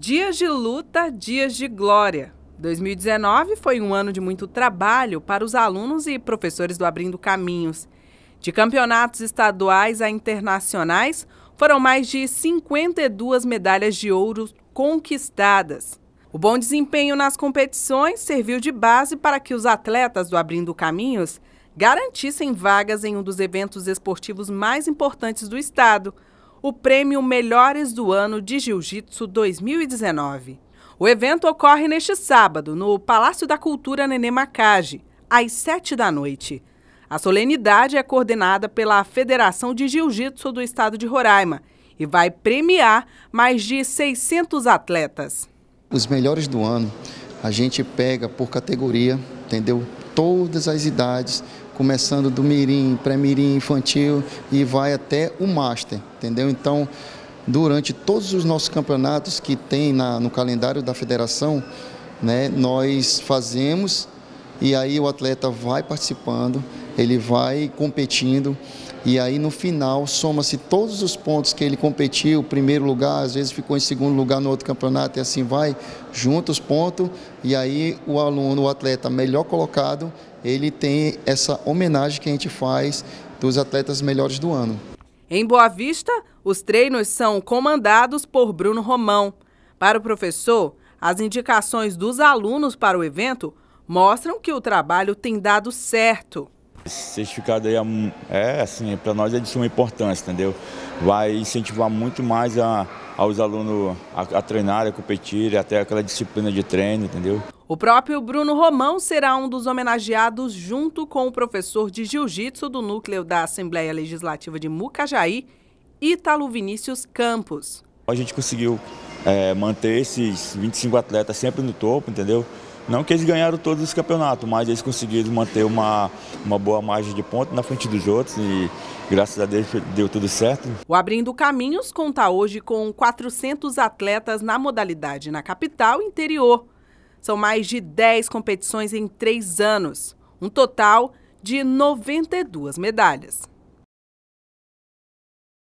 Dias de luta, dias de glória. 2019 foi um ano de muito trabalho para os alunos e professores do Abrindo Caminhos. De campeonatos estaduais a internacionais, foram mais de 52 medalhas de ouro conquistadas. O bom desempenho nas competições serviu de base para que os atletas do Abrindo Caminhos garantissem vagas em um dos eventos esportivos mais importantes do estado – o prêmio Melhores do Ano de Jiu-Jitsu 2019. O evento ocorre neste sábado, no Palácio da Cultura Nenê Macage, às 7 da noite. A solenidade é coordenada pela Federação de Jiu-Jitsu do Estado de Roraima e vai premiar mais de 600 atletas. Os melhores do ano a gente pega por categoria, entendeu? Todas as idades, começando do mirim, pré-mirim, infantil e vai até o master, entendeu? Então, durante todos os nossos campeonatos que tem na, no calendário da federação, né, nós fazemos e aí o atleta vai participando ele vai competindo e aí no final soma-se todos os pontos que ele competiu, primeiro lugar, às vezes ficou em segundo lugar no outro campeonato e assim vai, junta os pontos e aí o aluno, o atleta melhor colocado, ele tem essa homenagem que a gente faz dos atletas melhores do ano. Em Boa Vista, os treinos são comandados por Bruno Romão. Para o professor, as indicações dos alunos para o evento mostram que o trabalho tem dado certo certificado aí é, é assim, para nós é de suma importância, entendeu? Vai incentivar muito mais a, aos alunos a, a treinar, a competir, até aquela disciplina de treino, entendeu? O próprio Bruno Romão será um dos homenageados junto com o professor de jiu-jitsu do núcleo da Assembleia Legislativa de Mucajaí, Ítalo Vinícius Campos. A gente conseguiu é, manter esses 25 atletas sempre no topo, entendeu? Não que eles ganharam todos os campeonatos, mas eles conseguiram manter uma, uma boa margem de ponto na frente dos outros e graças a Deus deu tudo certo. O Abrindo Caminhos conta hoje com 400 atletas na modalidade na capital interior. São mais de 10 competições em três anos, um total de 92 medalhas.